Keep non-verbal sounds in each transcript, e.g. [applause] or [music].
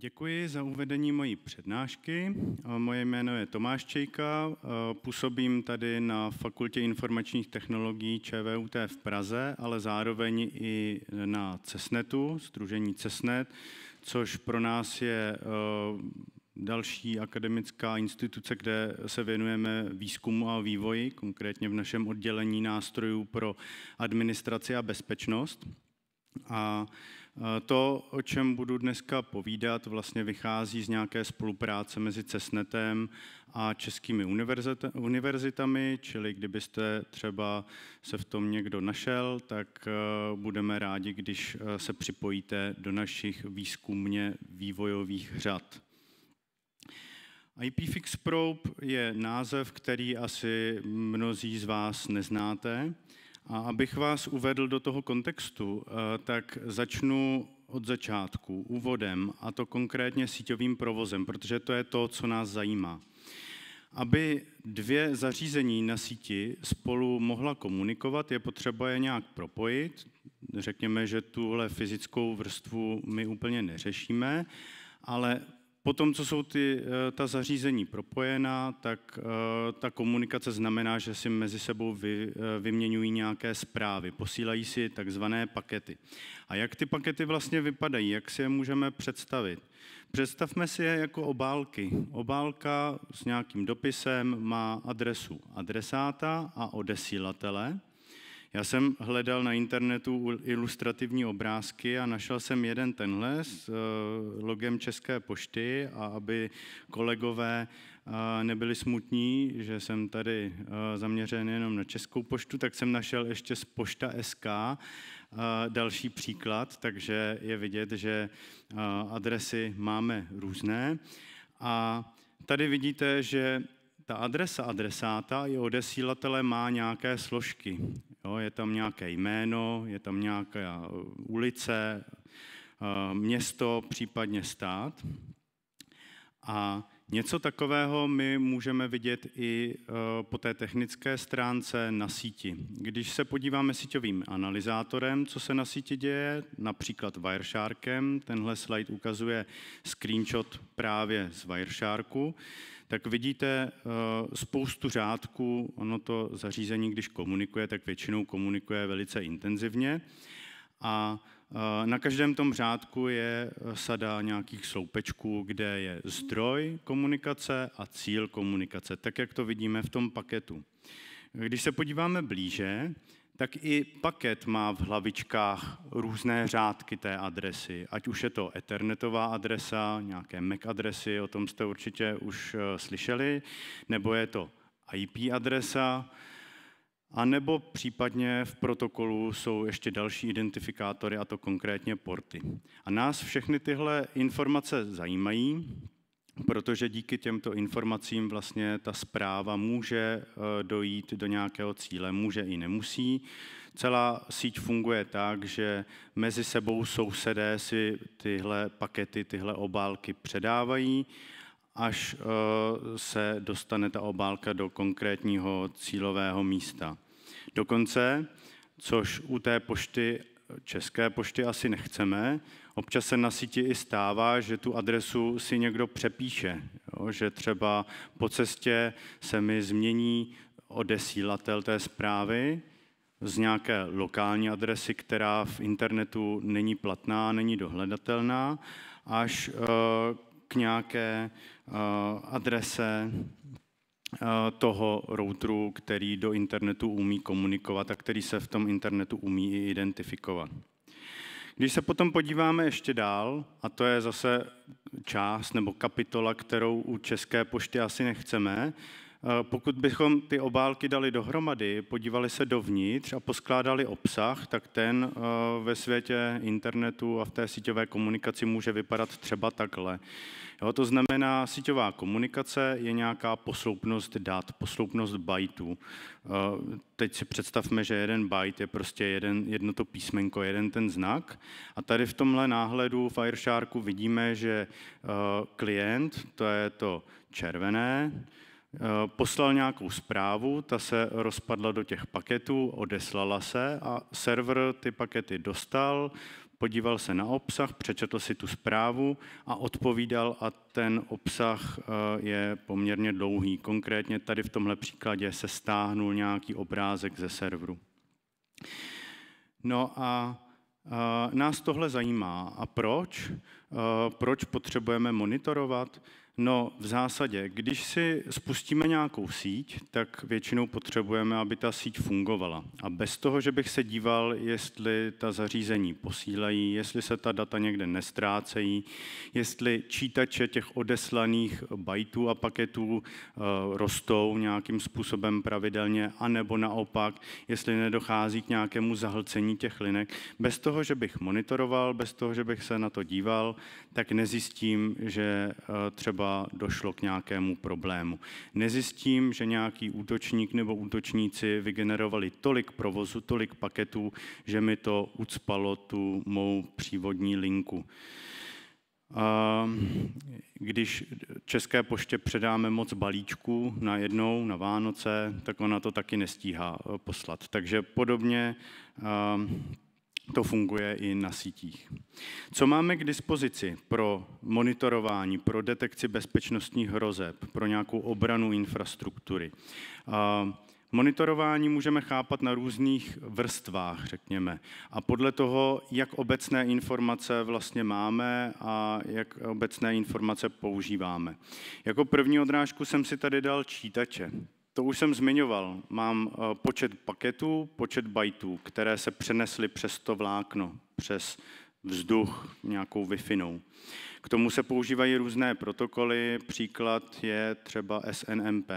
Děkuji za uvedení mojí přednášky. Moje jméno je Tomáš Čejka, působím tady na Fakultě informačních technologií ČVUT v Praze, ale zároveň i na CESNETu, Združení CESNET, což pro nás je e, další akademická instituce, kde se věnujeme výzkumu a vývoji, konkrétně v našem oddělení nástrojů pro administraci a bezpečnost. A to, o čem budu dneska povídat, vlastně vychází z nějaké spolupráce mezi Cesnetem a českými univerzitami, čili kdybyste třeba se v tom někdo našel, tak eh, budeme rádi, když eh, se připojíte do našich výzkumně vývojových řad. IPfix Probe je název, který asi mnozí z vás neznáte. A abych vás uvedl do toho kontextu, eh, tak začnu od začátku, úvodem, a to konkrétně síťovým provozem, protože to je to, co nás zajímá. Aby dvě zařízení na síti spolu mohla komunikovat, je potřeba je nějak propojit. Řekněme, že tuhle fyzickou vrstvu my úplně neřešíme, ale Potom, co jsou ty, eh, ta zařízení propojená, tak eh, ta komunikace znamená, že si mezi sebou vy, eh, vyměňují nějaké zprávy, posílají si takzvané pakety. A jak ty pakety vlastně vypadají, jak si je můžeme představit? Představme si je jako obálky. Obálka s nějakým dopisem má adresu adresáta a odesílatele já jsem hledal na internetu ilustrativní obrázky a našel jsem jeden tenhle s eh, logem České pošty a aby kolegové eh, nebyli smutní, že jsem tady eh, zaměřen jenom na Českou poštu, tak jsem našel ještě z Pošta SK další příklad, takže je vidět, že adresy máme různé. A tady vidíte, že ta adresa adresáta i odesílatele má nějaké složky. Jo, je tam nějaké jméno, je tam nějaká eh, ulice, eh, město, případně stát. A něco takového my můžeme vidět i eh, po té technické stránce na síti. Když se podíváme síťovým analyzátorem, co se na síti děje, například Wiresharkem, tenhle slide ukazuje screenshot právě z Wiresharku, tak vidíte eh, spoustu řádků. Ono to zařízení, když komunikuje, tak většinou komunikuje velice intenzivně. A eh, na každém tom řádku je eh, sada nějakých sloupečků, kde je zdroj komunikace a cíl komunikace, tak jak to vidíme v tom paketu. Když se podíváme blíže, tak i paket má v hlavičkách různé řádky té adresy. Ať už je to ethernetová adresa, nějaké MAC e adresy, o tom jste určitě už eh, slyšeli, nebo je to IP adresa, a nebo případně v protokolu jsou ještě další identifikátory, a to konkrétně porty. A nás všechny tyhle informace zajímají, protože díky těmto informacím vlastně ta zpráva může eh, dojít do nějakého cíle, může i nemusí. Celá síť funguje tak, že mezi sebou sousedé si tyhle pakety, tyhle obálky předávají, až eh, se dostane ta obálka do konkrétního cílového místa. Dokonce, což u té pošty České pošty asi nechceme. Občas se na síti i stává, že tu adresu si někdo přepíše, jo? že třeba po cestě se mi změní odesílatel té zprávy z nějaké lokální adresy, která v internetu není platná, není dohledatelná, až eh, k nějaké eh, adrese Eh, toho routeru, který do internetu umí komunikovat a který se v tom internetu umí i identifikovat. Když se potom podíváme ještě dál, a to je zase část nebo kapitola, kterou u České pošty asi nechceme, Eh, pokud bychom ty obálky dali dohromady, podívali se dovnitř a poskládali obsah, tak ten eh, ve světě internetu a v té síťové komunikaci může vypadat třeba takhle. Jo, to znamená, síťová komunikace je nějaká posloupnost dat, posloupnost bajtů. Eh, teď si představme, že jeden byte je prostě jeden, jedno to písmenko, jeden ten znak. A tady v tomhle náhledu Firesharku vidíme, že klient, to je to červené, Eh, poslal nějakou zprávu, ta se rozpadla do těch paketů, odeslala se a server ty pakety dostal, podíval se na obsah, přečetl si tu zprávu a odpovídal a ten obsah eh, je poměrně dlouhý. Konkrétně tady v tomhle příkladě se stáhnul nějaký obrázek ze serveru. No a eh, nás tohle zajímá. A proč? Proč potřebujeme monitorovat? No v zásadě, když si spustíme nějakou síť, tak většinou potřebujeme, aby ta síť fungovala. A bez toho, že bych se díval, jestli ta zařízení posílají, jestli se ta data někde nestrácejí, jestli čítače těch odeslaných bajtů a paketů eh, rostou nějakým způsobem pravidelně, anebo naopak, jestli nedochází k nějakému zahlcení těch linek, bez toho, že bych monitoroval, bez toho, že bych se na to díval, tak nezjistím, že eh, třeba došlo k nějakému problému. Nezjistím, že nějaký útočník nebo útočníci vygenerovali tolik provozu, tolik paketů, že mi to ucpalo tu mou přívodní linku. Když České poště předáme moc balíčků na jednou, na Vánoce, tak ona to taky nestíhá eh, poslat. Takže podobně eh, to funguje i na sítích. Co máme k dispozici pro monitorování, pro detekci bezpečnostních hrozeb, pro nějakou obranu infrastruktury? Monitorování můžeme chápat na různých vrstvách, řekněme. A podle toho, jak obecné informace vlastně máme a jak obecné informace používáme. Jako první odrážku jsem si tady dal čítače. To už jsem zmiňoval. Mám eh, počet paketů, počet bajtů, které se přenesly přes to vlákno, přes vzduch nějakou wi K tomu se používají různé protokoly, příklad je třeba SNMP.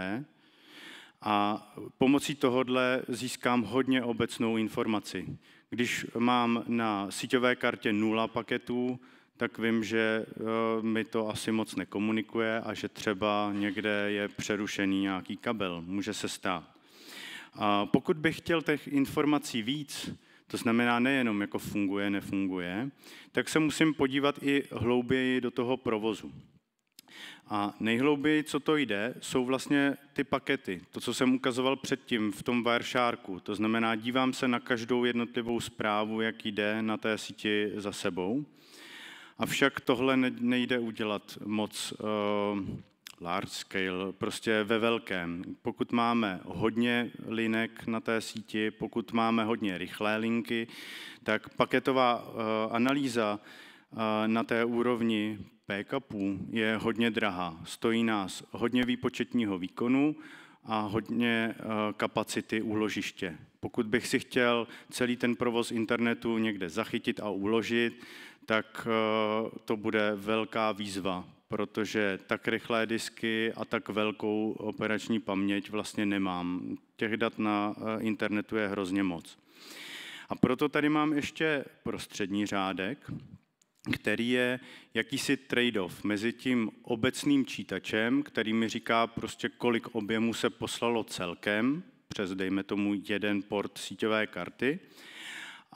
A pomocí tohohle získám hodně obecnou informaci. Když mám na síťové kartě nula paketů, tak vím, že eh, mi to asi moc nekomunikuje a že třeba někde je přerušený nějaký kabel. Může se stát. A pokud bych chtěl těch informací víc, to znamená nejenom jako funguje, nefunguje, tak se musím podívat i hlouběji do toho provozu. A nejhlouběji, co to jde, jsou vlastně ty pakety, to, co jsem ukazoval předtím v tom Wiresharku. To znamená, dívám se na každou jednotlivou zprávu, jak jde na té síti za sebou. Avšak tohle nejde udělat moc uh, large scale, prostě ve velkém. Pokud máme hodně linek na té síti, pokud máme hodně rychlé linky, tak paketová uh, analýza uh, na té úrovni backupů je hodně drahá. Stojí nás hodně výpočetního výkonu a hodně kapacity úložiště. Pokud bych si chtěl celý ten provoz internetu někde zachytit a uložit, tak eh, to bude velká výzva, protože tak rychlé disky a tak velkou operační paměť vlastně nemám. Těch dat na eh, internetu je hrozně moc. A proto tady mám ještě prostřední řádek, který je jakýsi trade-off mezi tím obecným čítačem, který mi říká prostě, kolik objemu se poslalo celkem, přes dejme tomu jeden port síťové karty,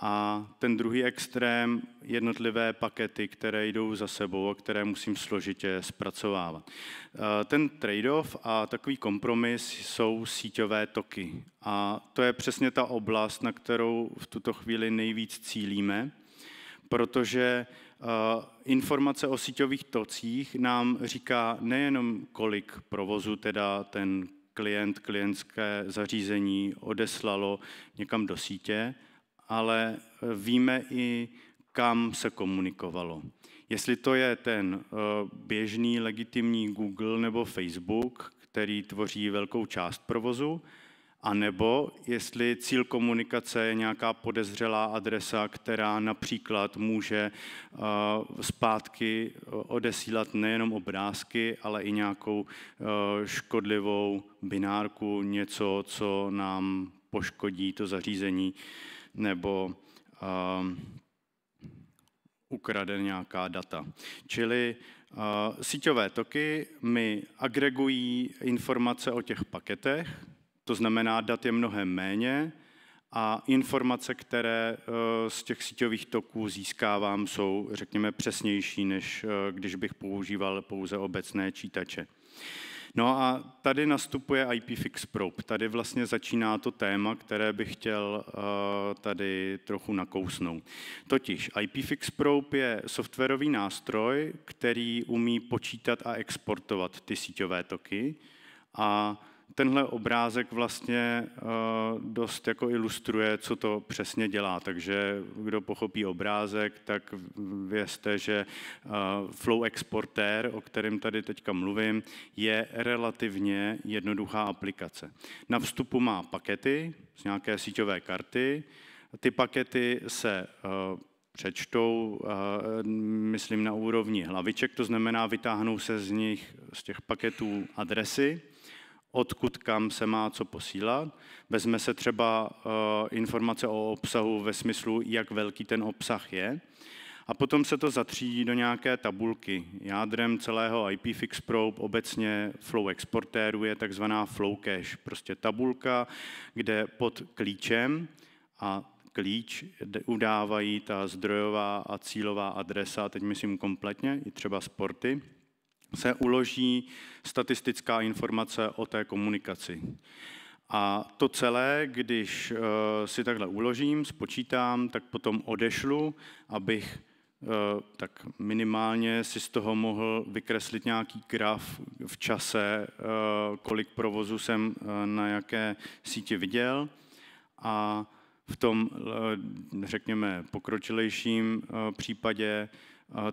a ten druhý extrém jednotlivé pakety, které jdou za sebou a které musím složitě zpracovávat. E, ten trade-off a takový kompromis jsou síťové toky. A to je přesně ta oblast, na kterou v tuto chvíli nejvíc cílíme, protože e, informace o síťových tocích nám říká nejenom, kolik provozu teda ten klient, klientské zařízení odeslalo někam do sítě, ale eh, víme i, kam se komunikovalo. Jestli to je ten eh, běžný legitimní Google nebo Facebook, který tvoří velkou část provozu, anebo jestli cíl komunikace je nějaká podezřelá adresa, která například může eh, zpátky odesílat nejenom obrázky, ale i nějakou škodlivou binárku, něco, co nám poškodí to zařízení nebo uh, ukrade nějaká data. Čili uh, síťové toky mi agregují informace o těch paketech, to znamená, dat je mnohem méně a informace, které eh, z těch síťových toků získávám, jsou, řekněme, přesnější, než eh, když bych používal pouze obecné čítače. Uh, No a tady nastupuje IPFix Probe. Tady vlastně začíná to téma, které bych chtěl eh, tady trochu nakousnout. Totiž IPFix Probe je softwarový nástroj, který umí počítat a exportovat ty síťové toky a tenhle obrázek vlastně eh, dost jako ilustruje, co to přesně dělá. Takže kdo pochopí obrázek, tak vězte, že eh, Flow Exporter, o kterém tady teďka mluvím, je relativně jednoduchá aplikace. Na vstupu má pakety z nějaké síťové karty. Ty pakety se eh, přečtou, myslím, na úrovni hlaviček, to znamená, vytáhnou se z nich, z těch paketů adresy odkud kam se má co posílat. Vezme se třeba eh, informace o obsahu ve smyslu, jak velký ten obsah je. A potom se to zatřídí do nějaké tabulky. Jádrem celého IPFix Probe obecně flow exportéru je takzvaná flow cache, prostě tabulka, kde pod klíčem a klíč udávají ta zdrojová a cílová adresa, teď myslím kompletně, i třeba sporty, se uloží statistická informace o té komunikaci. A to celé, když eh, si takhle uložím, spočítám, tak potom odešlu, abych eh, tak minimálně si z toho mohl vykreslit nějaký graf v čase, eh, kolik provozu jsem na jaké síti viděl a v tom, řekněme, pokročilejším případě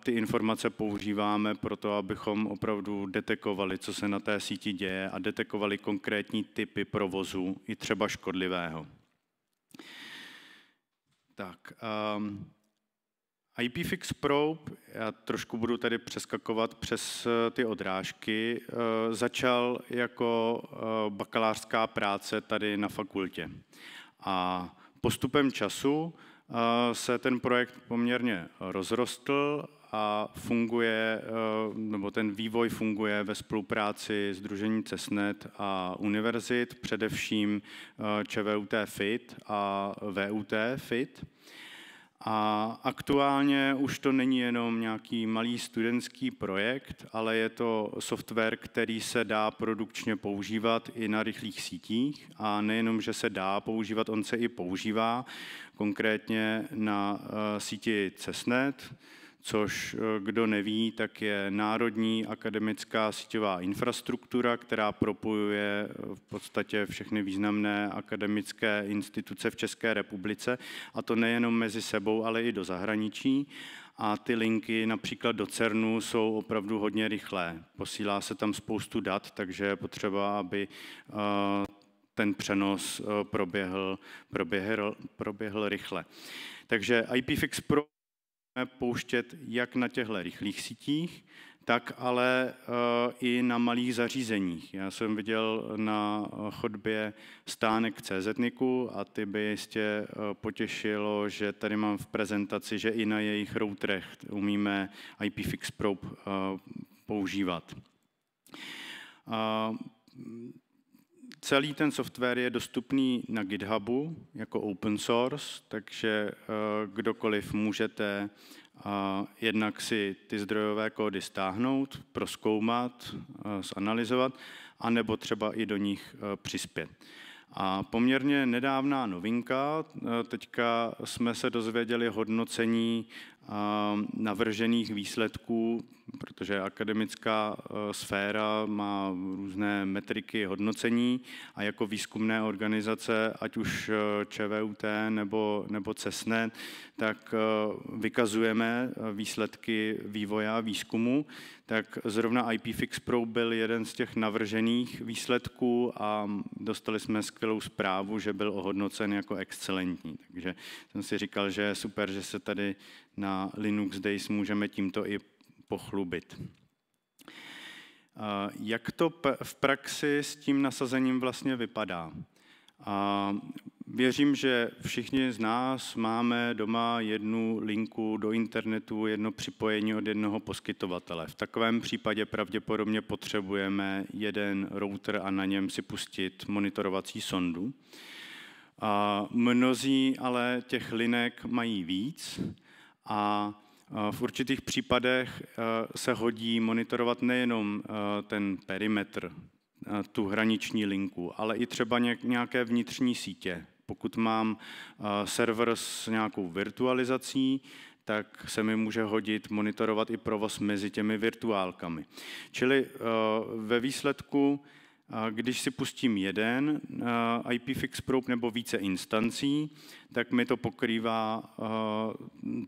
ty informace používáme pro to, abychom opravdu detekovali, co se na té síti děje a detekovali konkrétní typy provozu, i třeba škodlivého. Tak, um, ehm, IPFix Probe, já trošku budu tady přeskakovat přes eh, ty odrážky, eh, začal jako eh, bakalářská práce tady na fakultě. A postupem času se ten projekt poměrně rozrostl a funguje, eh, nebo ten vývoj funguje ve spolupráci Združení Cesnet a univerzit, především eh, ČVUT FIT a VUT FIT. A aktuálně už to není jenom nějaký malý studentský projekt, ale je to software, který se dá produkčně používat i na rychlých sítích. A nejenom, že se dá používat, on se i používá konkrétně na eh, síti CESNET, což eh, kdo neví, tak je národní akademická síťová infrastruktura, která propojuje eh, v podstatě všechny významné akademické instituce v České republice, a to nejenom mezi sebou, ale i do zahraničí. A ty linky například do CERNu jsou opravdu hodně rychlé. Posílá se tam spoustu dat, takže je potřeba, aby ten přenos eh, proběhl, proběhl, proběhl rychle. Takže IPFix Pro pouštět jak na těchto rychlých sítích, tak ale eh, i na malých zařízeních. Já jsem viděl na eh, chodbě stánek CZNiku a ty by jistě potěšilo, že tady mám v prezentaci, že i na jejich routerech umíme IPFix Probe používat. Celý ten software je dostupný na GitHubu jako open source, takže eh, kdokoliv můžete eh, jednak si ty zdrojové kódy stáhnout, proskoumat, eh, zanalizovat, anebo třeba i do nich přispět. A poměrně nedávná novinka, eh, teďka jsme se dozvěděli hodnocení eh, navržených výsledků, protože akademická eh, sféra má různé metriky hodnocení a jako výzkumné organizace, ať už ČVUT nebo, nebo CESNE, tak vykazujeme výsledky vývoje a výzkumu tak zrovna IPFix Pro byl jeden z těch navržených výsledků a dostali jsme skvělou zprávu, že byl ohodnocen jako excelentní. Takže jsem si říkal, že je super, že se tady na Linux Days můžeme tímto i pochlubit. Eh, jak to v praxi s tím nasazením vlastně vypadá? Věřím, že všichni z nás máme doma jednu linku do internetu, jedno připojení od jednoho poskytovatele. V takovém případě pravděpodobně potřebujeme jeden router a na něm si pustit monitorovací sondu. A mnozí ale těch linek mají víc a v určitých případech e, se hodí monitorovat nejenom e, ten perimetr, e, tu hraniční linku, ale i třeba nějaké vnitřní sítě, pokud mám eh, server s nějakou virtualizací, tak se mi může hodit monitorovat i provoz mezi těmi virtuálkami. Čili eh, ve výsledku, eh, když si pustím jeden IPFix probe nebo více instancí, tak mi to pokrývá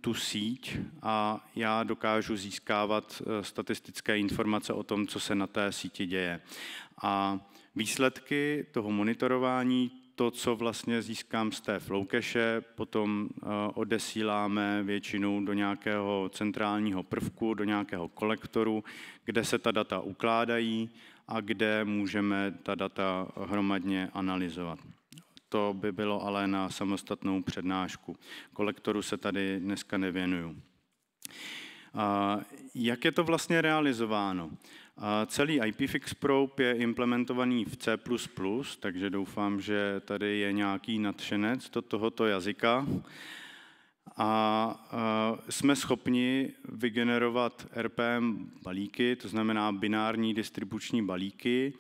tu síť a já dokážu získávat statistické informace o tom, co se na té síti děje. A výsledky toho monitorování to, co vlastně získám z té flowcache, potom eh, odesíláme většinou do nějakého centrálního prvku, do nějakého kolektoru, kde se ta data ukládají a kde můžeme ta data hromadně analyzovat. To by bylo ale na samostatnou přednášku. Kolektoru se tady dneska nevěnuju. Jak je to vlastně realizováno? Celý IPFix Probe je implementovaný v C++, takže doufám, že tady je nějaký nadšenec do tohoto jazyka. A e, jsme schopni vygenerovat RPM balíky, to znamená binární distribuční balíky,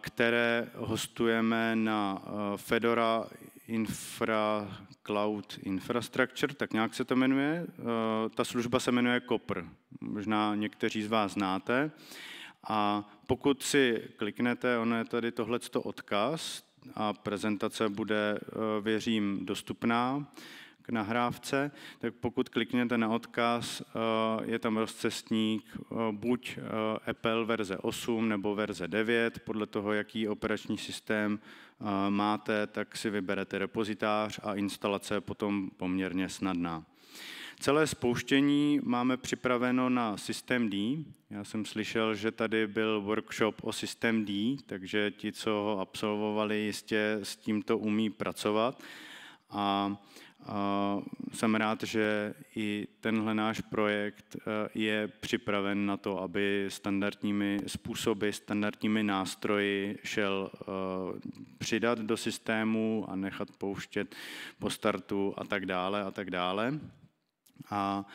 které hostujeme na e, Fedora Infra Cloud Infrastructure, tak nějak se to jmenuje. E, ta služba se jmenuje Copper, možná někteří z vás znáte. A pokud si kliknete, ono je tady tohleto odkaz a prezentace bude, eh, věřím, dostupná k nahrávce, tak pokud kliknete na odkaz, eh, je tam rozcestník eh, buď Apple verze 8 nebo verze 9, podle toho, jaký operační systém máte, tak si vyberete repozitář a instalace je potom poměrně snadná. Celé spouštění máme připraveno na systém D. Já jsem slyšel, že tady byl workshop o systém D, takže ti, co ho absolvovali, jistě s tímto umí pracovat. A, a jsem rád, že i tenhle náš projekt e, je připraven na to, aby standardními způsoby, standardními nástroji šel e, přidat do systému a nechat pouštět po startu a tak dále a tak dále. A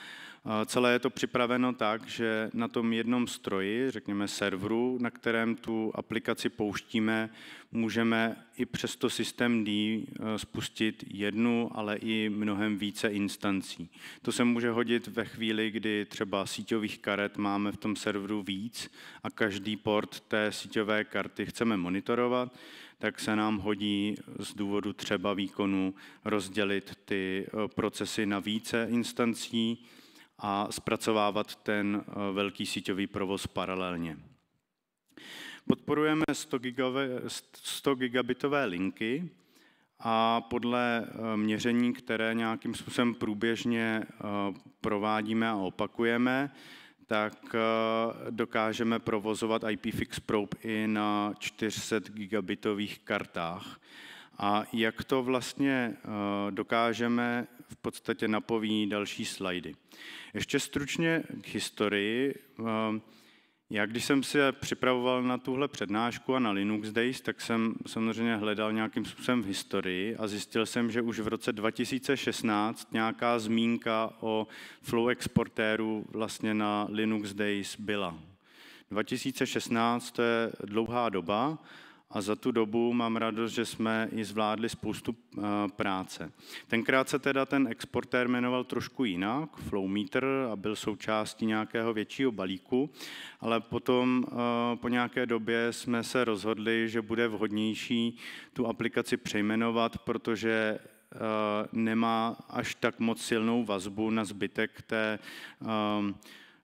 celé je to připraveno tak, že na tom jednom stroji, řekněme serveru, na kterém tu aplikaci pouštíme, můžeme i přes to systém D e, spustit jednu, ale i mnohem více instancí. To se může hodit ve chvíli, kdy třeba síťových karet máme v tom serveru víc a každý port té síťové karty chceme monitorovat, tak se nám hodí z důvodu třeba výkonu rozdělit ty eh, procesy na více instancí a zpracovávat ten eh, velký síťový provoz paralelně. Podporujeme 100, gigave, 100 gigabitové linky a podle eh, měření, které nějakým způsobem průběžně provádíme a opakujeme, tak eh, dokážeme provozovat IPFix probe i na 400 gigabitových kartách. A jak to vlastně eh, dokážeme, v podstatě napoví další slajdy. Ještě stručně k historii. Eh, já když jsem se připravoval na tuhle přednášku a na Linux Days, tak jsem samozřejmě hledal nějakým způsobem v historii a zjistil jsem, že už v roce 2016 nějaká zmínka o flow exportéru vlastně na Linux Days byla. 2016 to je dlouhá doba a za tu dobu mám radost, že jsme i zvládli spoustu eh, práce. Tenkrát se teda ten exportér jmenoval trošku jinak, Flowmeter, a byl součástí nějakého většího balíku, ale potom eh, po nějaké době jsme se rozhodli, že bude vhodnější tu aplikaci přejmenovat, protože eh, nemá až tak moc silnou vazbu na zbytek té,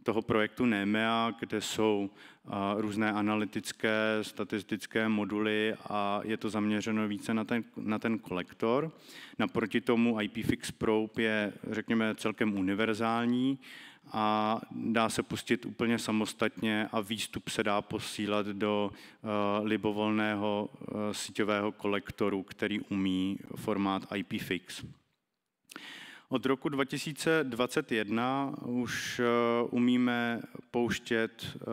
toho projektu NEMEA, kde jsou různé analytické, statistické moduly a je to zaměřeno více na ten, na ten kolektor. Naproti tomu IPFix Probe je, řekněme, celkem univerzální a dá se pustit úplně samostatně a výstup se dá posílat do uh, libovolného uh, síťového kolektoru, který umí formát IPFix. Od roku 2021 už eh, umíme pouštět eh,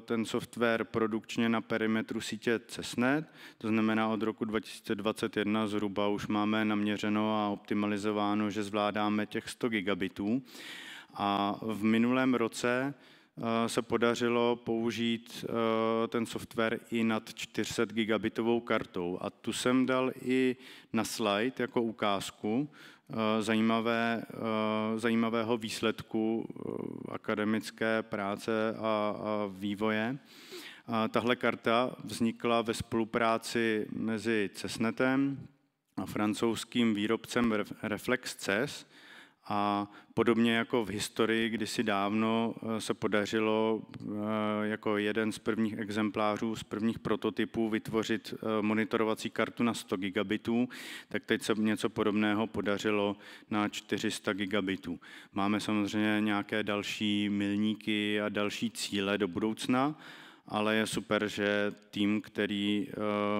ten software produkčně na perimetru sítě CESNET, to znamená od roku 2021 zhruba už máme naměřeno a optimalizováno, že zvládáme těch 100 gigabitů. A v minulém roce eh, se podařilo použít ten software i nad 400 gigabitovou kartou. A tu jsem dal i na slide jako ukázku, Eh, zajímavé, eh, zajímavého výsledku eh, akademické práce a, a vývoje. A tahle karta vznikla ve spolupráci mezi Cesnetem a francouzským výrobcem Reflex CES, a podobně jako v historii kdysi dávno eh, se podařilo eh, jako jeden z prvních exemplářů, z prvních prototypů vytvořit eh, monitorovací kartu na 100 gigabitů, tak teď se něco podobného podařilo na 400 gigabitů. Máme samozřejmě nějaké další milníky a další cíle do budoucna, ale je super, že tým, který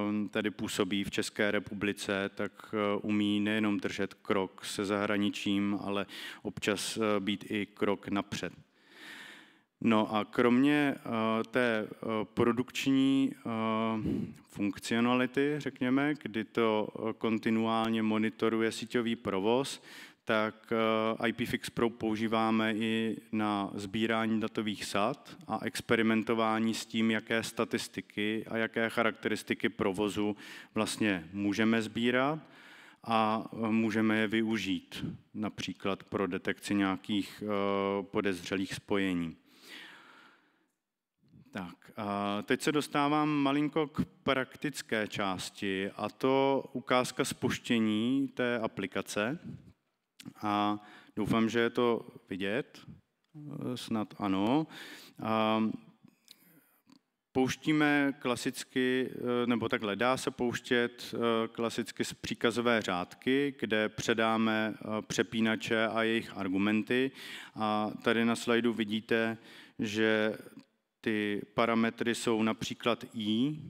ehm, tady působí v České republice, tak eh, umí nejenom držet krok se zahraničím, ale občas eh, být i krok napřed. No a kromě eh, té produkční funkcionality, řekněme, kdy to kontinuálně monitoruje síťový provoz, tak eh, IPFix Pro používáme i na sbírání datových sad a experimentování s tím, jaké statistiky a jaké charakteristiky provozu vlastně můžeme sbírat a eh, můžeme je využít například pro detekci nějakých eh, podezřelých spojení. Tak, a teď se dostávám malinko k praktické části a to ukázka spuštění té aplikace. A doufám, že je to vidět, eh, snad ano. A pouštíme klasicky, eh, nebo takhle, dá se pouštět eh, klasicky z příkazové řádky, kde předáme přepínače a jejich argumenty. A tady na slajdu vidíte, že ty parametry jsou například I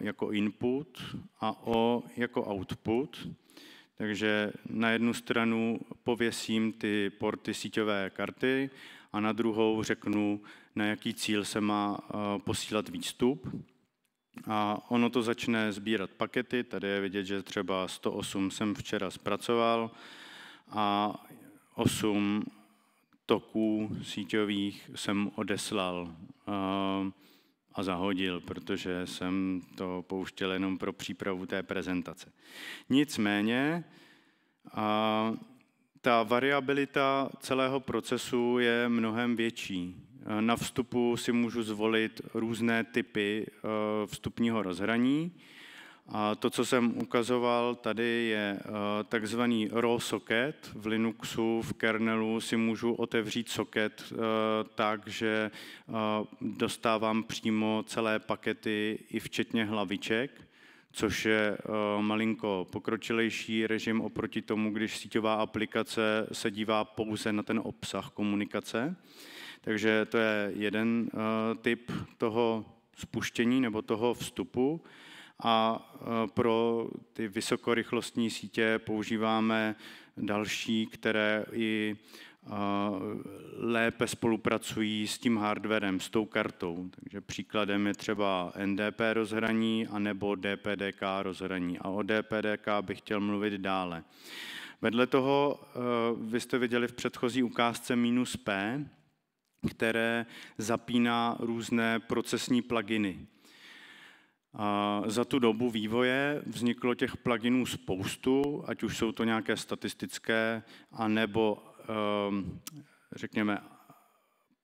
jako input a O jako output. Takže na jednu stranu pověsím ty porty síťové karty a na druhou řeknu, na jaký cíl se má eh, posílat výstup. A ono to začne sbírat pakety, tady je vidět, že třeba 108 jsem včera zpracoval a 8 toků síťových jsem odeslal. Uh, a zahodil, protože jsem to pouštěl jenom pro přípravu té prezentace. Nicméně a ta variabilita celého procesu je mnohem větší. Na vstupu si můžu zvolit různé typy eh, vstupního rozhraní, a to, co jsem ukazoval tady, je eh, takzvaný raw socket. V Linuxu, v kernelu si můžu otevřít socket eh, tak, že eh, dostávám přímo celé pakety, i včetně hlaviček což je malinko pokročilejší režim oproti tomu, když síťová aplikace se dívá pouze na ten obsah komunikace. Takže to je jeden typ toho spuštění nebo toho vstupu a e, pro ty vysokorychlostní sítě používáme další, které i e, lépe spolupracují s tím hardwarem, s tou kartou. Takže příkladem je třeba NDP rozhraní anebo DPDK rozhraní. A o DPDK bych chtěl mluvit dále. Vedle toho e, vy jste viděli v předchozí ukázce minus P, které zapíná různé procesní pluginy. A za tu dobu vývoje vzniklo těch pluginů spoustu, ať už jsou to nějaké statistické, anebo ehm, řekněme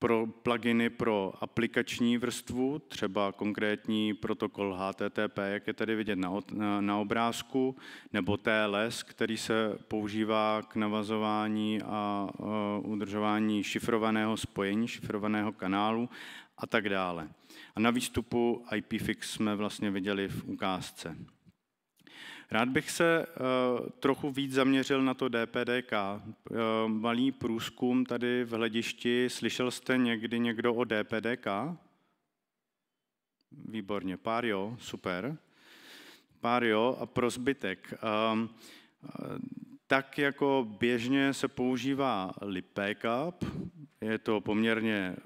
pro pluginy pro aplikační vrstvu, třeba konkrétní protokol HTTP, jak je tady vidět na, na obrázku, nebo TLS, který se používá k navazování a uh, udržování šifrovaného spojení, šifrovaného kanálu a tak dále. A na výstupu IPFix jsme vlastně viděli v ukázce. Rád bych se eh, trochu víc zaměřil na to DPDK. Eh, malý průzkum tady v hledišti. Slyšel jste někdy někdo o DPDK? Výborně, pár jo, super. Pár jo a pro zbytek. Eh, tak jako běžně se používá Lipékap, je to poměrně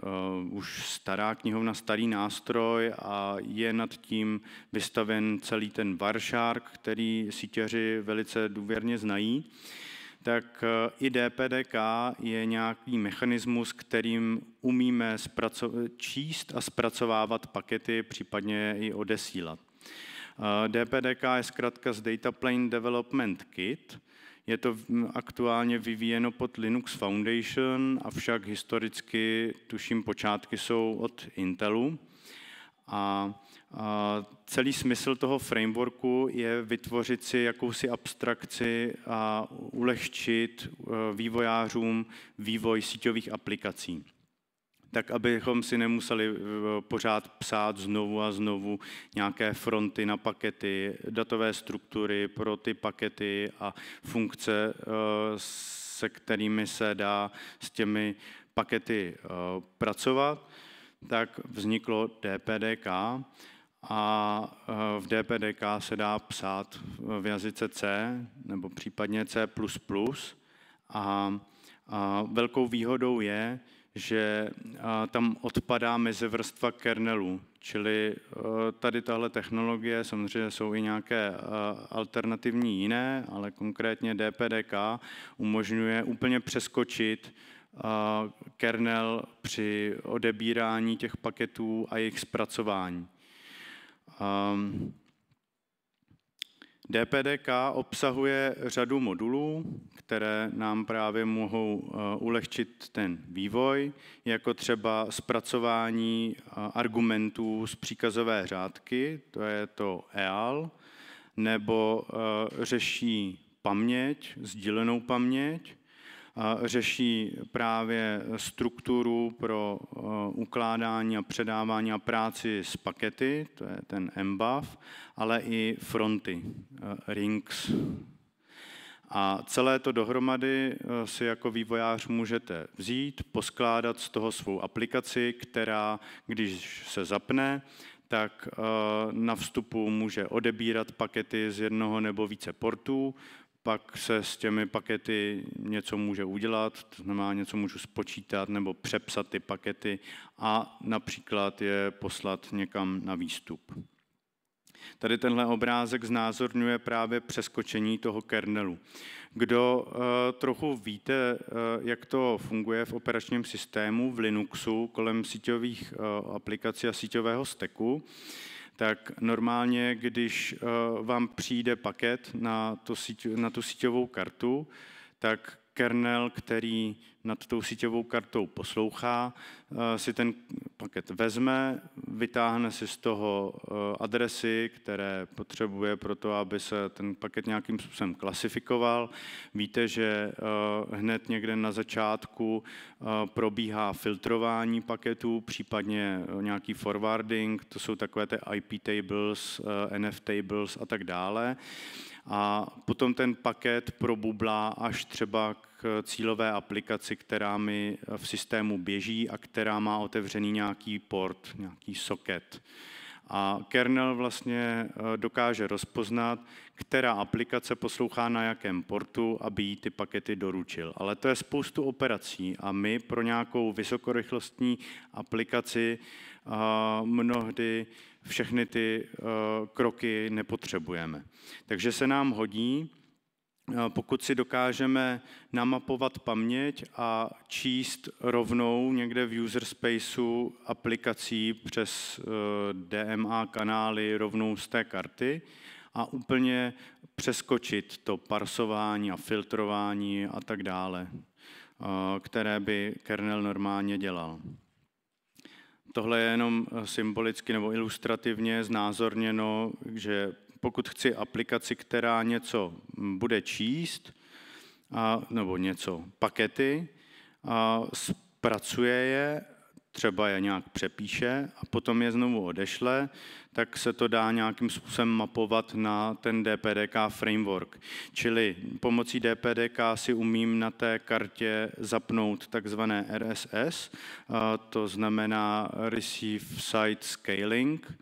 uh, už stará knihovna, starý nástroj a je nad tím vystaven celý ten varšárk, který sítěři velice důvěrně znají. Tak uh, i DPDK je nějaký mechanismus, kterým umíme zpraco- číst a zpracovávat pakety, případně i odesílat. Uh, eh, DPDK je zkrátka z Data Plane Development Kit – je to aktuálně vyvíjeno pod Linux Foundation, avšak historicky, tuším, počátky jsou od Intelu. A, a celý smysl toho frameworku je vytvořit si jakousi abstrakci a ulehčit e, vývojářům vývoj síťových aplikací tak abychom si nemuseli eh, pořád psát znovu a znovu nějaké fronty na pakety, datové struktury pro ty pakety a funkce, eh, se kterými se dá s těmi pakety eh, pracovat, tak vzniklo DPDK a v DPDK se dá psát v jazyce C nebo případně C++. A, a velkou výhodou je, že tam odpadá mezivrstva kernelů, čili e, tady tahle technologie, samozřejmě jsou i nějaké e, alternativní jiné, ale konkrétně DPDK umožňuje úplně přeskočit e, kernel při odebírání těch paketů a jejich zpracování. Um, DPDK obsahuje řadu modulů, které nám právě mohou eh, ulehčit ten vývoj, jako třeba zpracování eh, argumentů z příkazové řádky, to je to EAL, nebo eh, řeší paměť, sdílenou paměť, řeší právě strukturu pro eh, ukládání a předávání a práci s pakety, to je ten MBAF, ale i fronty, eh, rings. A celé to dohromady eh, si jako vývojář můžete vzít, poskládat z toho svou aplikaci, která, když se zapne, tak na vstupu může odebírat pakety z jednoho nebo více portů, pak se s těmi pakety něco může udělat, to znamená něco můžu spočítat nebo přepsat ty pakety a například je poslat někam na výstup. Tady tenhle obrázek znázorňuje právě přeskočení toho kernelu. Kdo eh, trochu víte, eh, jak to funguje v operačním systému v Linuxu kolem síťových eh, aplikací a síťového steku, tak normálně, když eh, vám přijde paket na, to tu síťovou kartu, tak kernel, který nad tou síťovou kartou poslouchá, eh, si ten paket vezme, vytáhne si z toho eh, adresy, které potřebuje pro to, aby se ten paket nějakým způsobem klasifikoval. Víte, že eh, hned někde na začátku probíhá filtrování paketů, případně nějaký forwarding, to jsou takové ty IP tables, NF tables a tak dále a potom ten paket probublá až třeba k cílové aplikaci, která mi v systému běží a která má otevřený nějaký port, nějaký socket. A kernel vlastně eh, dokáže rozpoznat, která aplikace poslouchá na jakém portu, aby jí ty pakety doručil. Ale to je spoustu operací a my pro nějakou vysokorychlostní aplikaci eh, mnohdy všechny ty eh, kroky nepotřebujeme. Takže se nám hodí, eh, pokud si dokážeme namapovat paměť a číst rovnou někde v user spaceu aplikací přes eh, DMA kanály rovnou z té karty a úplně přeskočit to parsování a filtrování a tak dále, které by kernel normálně dělal. Tohle je jenom eh, symbolicky nebo ilustrativně znázorněno, že pokud chci aplikaci, která něco mm, bude číst, a, nebo něco, pakety, a zpracuje je třeba je nějak přepíše a potom je znovu odešle, tak se to dá nějakým způsobem mapovat na ten DPDK framework. Čili pomocí DPDK si umím na té kartě zapnout takzvané RSS, to znamená Receive Site Scaling.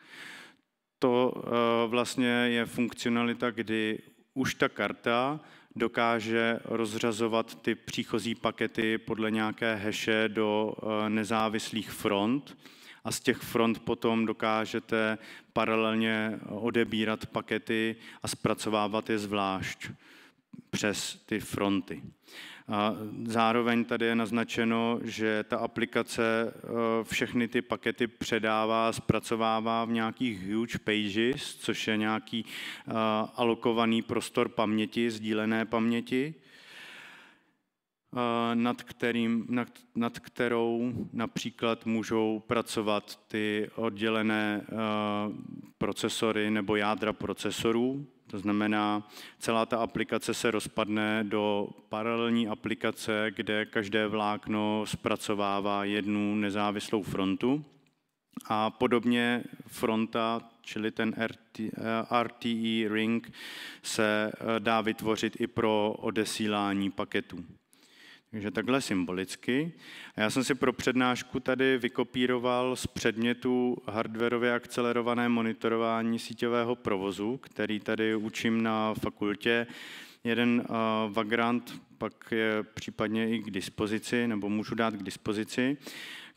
To e, vlastně je funkcionalita, kdy už ta karta dokáže rozřazovat ty příchozí pakety podle nějaké heše do eh, nezávislých front a z těch front potom dokážete paralelně odebírat pakety a zpracovávat je zvlášť přes ty fronty. A zároveň tady je naznačeno, že ta aplikace eh, všechny ty pakety předává, zpracovává v nějakých huge pages, což je nějaký eh, alokovaný prostor paměti, sdílené paměti eh, nad, kterým, nad, nad kterou například můžou pracovat ty oddělené procesory nebo jádra procesorů. To znamená, celá ta aplikace se rozpadne do paralelní aplikace, kde každé vlákno zpracovává jednu nezávislou frontu. A podobně fronta, čili ten RT, eh, RTE ring, se eh, dá vytvořit i pro odesílání paketů. Takže takhle symbolicky. A já jsem si pro přednášku tady vykopíroval z předmětu hardwareově akcelerované monitorování síťového provozu, který tady učím na fakultě. Jeden uh, vagrant pak je případně i k dispozici, nebo můžu dát k dispozici,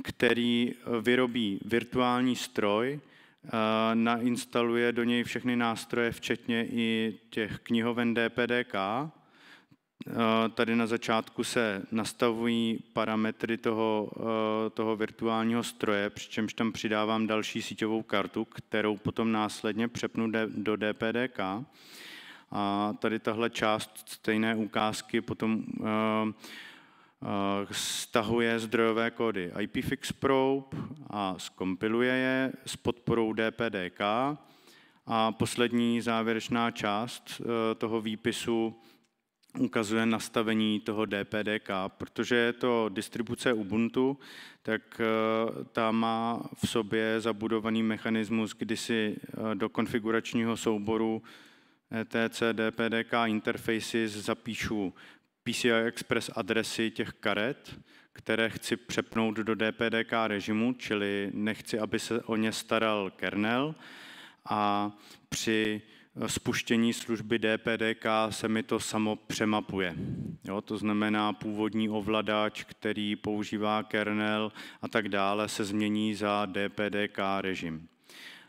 který eh, vyrobí virtuální stroj, eh, nainstaluje do něj všechny nástroje, včetně i těch knihoven DPDK Eh, tady na začátku se nastavují parametry toho, eh, toho virtuálního stroje, přičemž tam přidávám další síťovou kartu, kterou potom následně přepnu do DPDK. A tady tahle část stejné ukázky potom eh, stahuje zdrojové kódy IPFix Probe a skompiluje je s podporou DPDK. A poslední závěrečná část toho výpisu ukazuje nastavení toho DPDK, protože je to distribuce Ubuntu, tak eh, ta má v sobě zabudovaný mechanismus, kdy si eh, do konfiguračního souboru ETC DPDK interfaces zapíšu PCI Express adresy těch karet, které chci přepnout do DPDK režimu, čili nechci, aby se o ně staral kernel a při spuštění služby DPDK se mi to samo přemapuje. Jo, to znamená, původní ovladač, který používá kernel a tak dále, se změní za DPDK režim.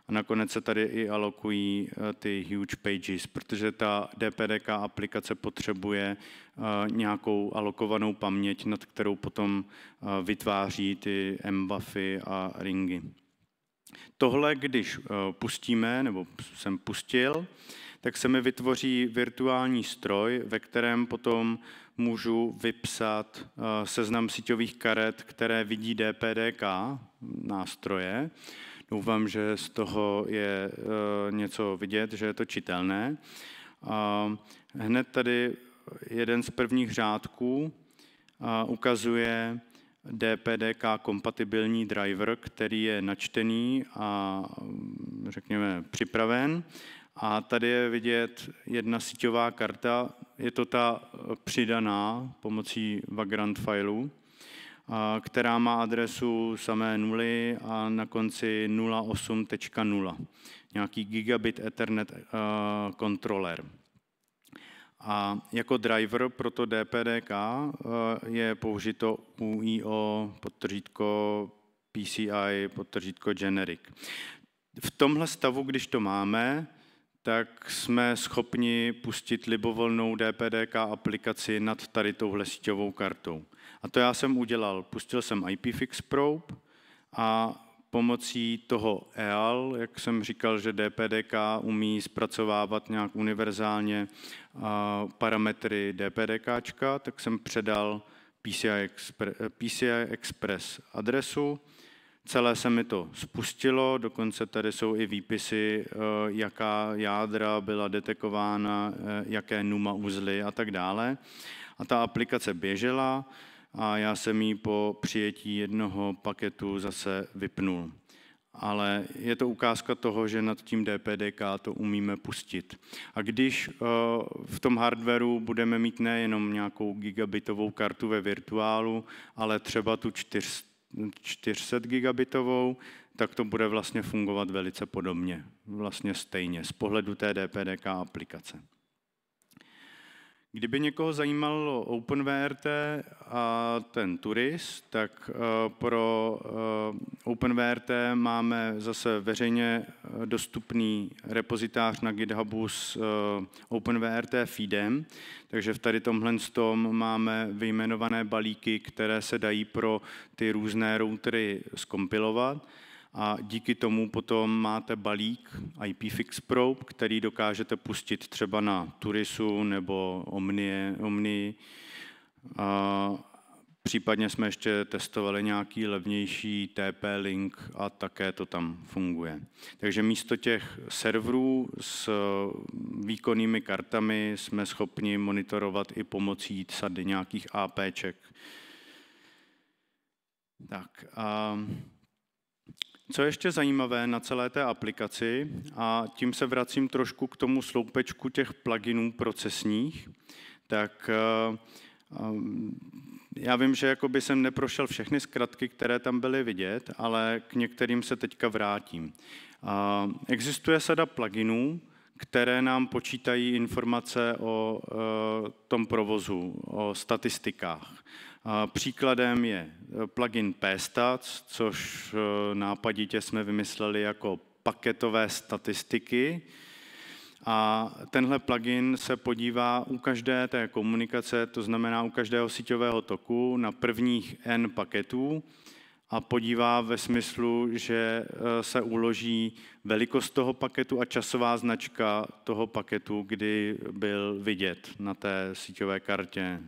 A nakonec se tady i alokují eh, ty huge pages, protože ta DPDK aplikace potřebuje eh, nějakou alokovanou paměť, nad kterou potom eh, vytváří ty mbuffy a ringy. Tohle, když eh, pustíme, nebo jsem pustil, tak se mi vytvoří virtuální stroj, ve kterém potom můžu vypsat eh, seznam síťových karet, které vidí DPDK nástroje. Doufám, že z toho je eh, něco vidět, že je to čitelné. Hned tady jeden z prvních řádků ukazuje DPDK kompatibilní driver, který je načtený a mm, řekněme připraven. A tady je vidět jedna síťová karta, je to ta eh, přidaná pomocí vagrant fileu, eh, která má adresu samé nuly a na konci 08.0, nějaký gigabit Ethernet eh, kontroler. Uh, a jako driver pro to DPDK eh, je použito UIO podtržítko PCI podtržítko generic. V tomhle stavu, když to máme, tak jsme schopni pustit libovolnou DPDK aplikaci nad tady touhle síťovou kartou. A to já jsem udělal. Pustil jsem IPFix Probe a pomocí toho EAL, jak jsem říkal, že DPDK umí zpracovávat nějak univerzálně parametry DPDK, tak jsem předal PCI Express, PCI Express adresu. Celé se mi to spustilo, dokonce tady jsou i výpisy, e, jaká jádra byla detekována, e, jaké NUMA uzly a tak dále. A ta aplikace běžela, a já jsem ji po přijetí jednoho paketu zase vypnul. Ale je to ukázka toho, že nad tím DPDK to umíme pustit. A když eh, v tom hardwareu budeme mít nejenom nějakou gigabitovou kartu ve virtuálu, ale třeba tu 400 gigabitovou, tak to bude vlastně fungovat velice podobně, vlastně stejně z pohledu té DPDK aplikace. Kdyby někoho zajímalo OpenVRT a ten turist, tak eh, pro eh, OpenVRT máme zase veřejně eh, dostupný repozitář na GitHubu s OpenVRT feedem, takže v tady tomhle tom máme vyjmenované balíky, které se dají pro ty různé routery skompilovat a díky tomu potom máte balík IPFix Probe, který dokážete pustit třeba na Turisu nebo Omnie, Omni. A případně jsme ještě testovali nějaký levnější TP-Link a také to tam funguje. Takže místo těch serverů s výkonnými kartami jsme schopni monitorovat i pomocí sady nějakých APček. Tak a co ještě zajímavé na celé té aplikaci, a tím se vracím trošku k tomu sloupečku těch pluginů procesních, tak eh, eh, já vím, že jakoby jsem neprošel všechny zkratky, které tam byly vidět, ale k některým se teďka vrátím. Existuje sada pluginů, které nám počítají informace o eh, tom provozu, o statistikách. Příkladem je eh, plugin PStats, což eh, nápaditě jsme vymysleli jako paketové statistiky. A tenhle plugin se podívá u každé té komunikace, to znamená u každého síťového toku, na prvních n paketů a podívá ve smyslu, že eh, se uloží velikost toho paketu a časová značka toho paketu, kdy byl vidět na té síťové kartě.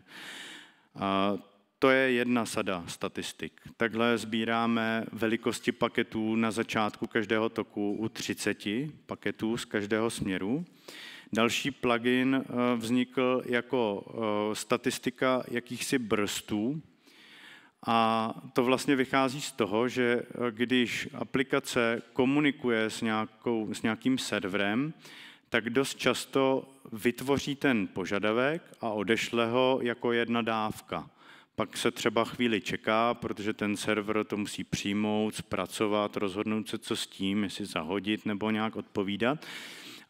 A to je jedna sada statistik. Takhle sbíráme velikosti paketů na začátku každého toku u 30 paketů z každého směru. Další plugin eh, vznikl jako eh, statistika jakýchsi brstů. A to vlastně vychází z toho, že eh, když aplikace komunikuje s, nějakou, s nějakým serverem, tak dost často vytvoří ten požadavek a odešle ho jako jedna dávka. Pak se třeba chvíli čeká, protože ten server to musí přijmout, zpracovat, rozhodnout se, co s tím, jestli zahodit nebo nějak odpovídat.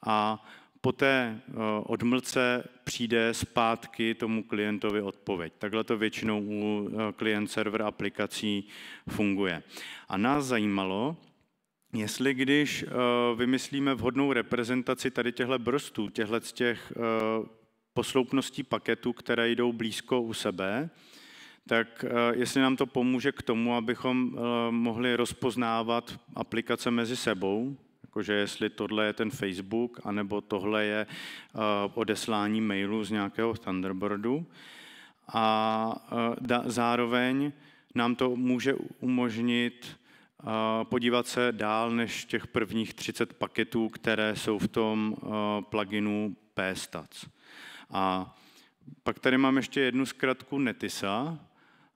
A poté e, odmlce přijde zpátky tomu klientovi odpověď. Takhle to většinou u klient-server e, aplikací funguje. A nás zajímalo, Jestli když e, vymyslíme vhodnou reprezentaci tady těchto brstů, těchto těch posloupností paketů, které jdou blízko u sebe, tak eh, jestli nám to pomůže k tomu, abychom eh, mohli rozpoznávat aplikace mezi sebou, jakože jestli tohle je ten Facebook, anebo tohle je eh, odeslání mailu z nějakého Thunderbirdu. A zároveň nám to může umožnit podívat se dál než těch prvních 30 paketů, které jsou v tom pluginu pstats. A pak tady mám ještě jednu zkratku Netisa,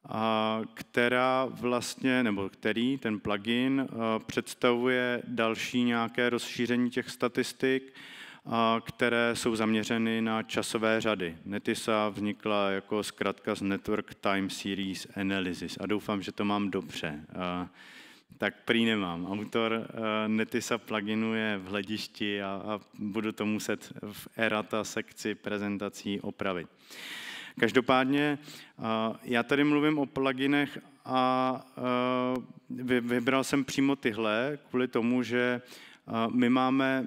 a která vlastně, nebo který ten plugin eh, představuje další nějaké rozšíření těch statistik, které jsou zaměřeny na časové řady. Netisa vznikla jako zkrátka z Network Time Series Analysis a doufám, že to mám dobře. Tak prý nemám. Autor eh, Netisa pluginu je v hledišti a, a budu to muset v erata sekci prezentací opravit. Každopádně eh, já tady mluvím o pluginech a eh, vybral jsem přímo tyhle kvůli tomu, že eh, my máme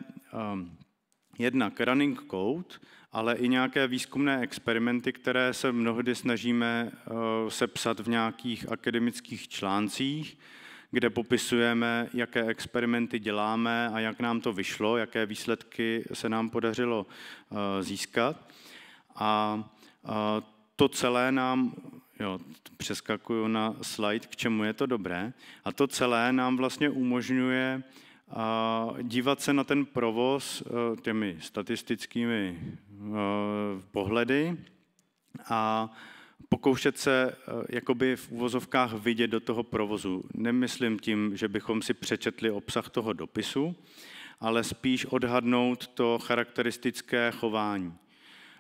jednak running code, ale i nějaké výzkumné experimenty, které se mnohdy snažíme sepsat v nějakých akademických článcích, kde popisujeme, jaké experimenty děláme a jak nám to vyšlo, jaké výsledky se nám podařilo získat. A to celé nám, jo, přeskakuju na slide, k čemu je to dobré, a to celé nám vlastně umožňuje a dívat se na ten provoz e, těmi statistickými e, pohledy a pokoušet se e, jakoby v uvozovkách vidět do toho provozu. Nemyslím tím, že bychom si přečetli obsah toho dopisu, ale spíš odhadnout to charakteristické chování.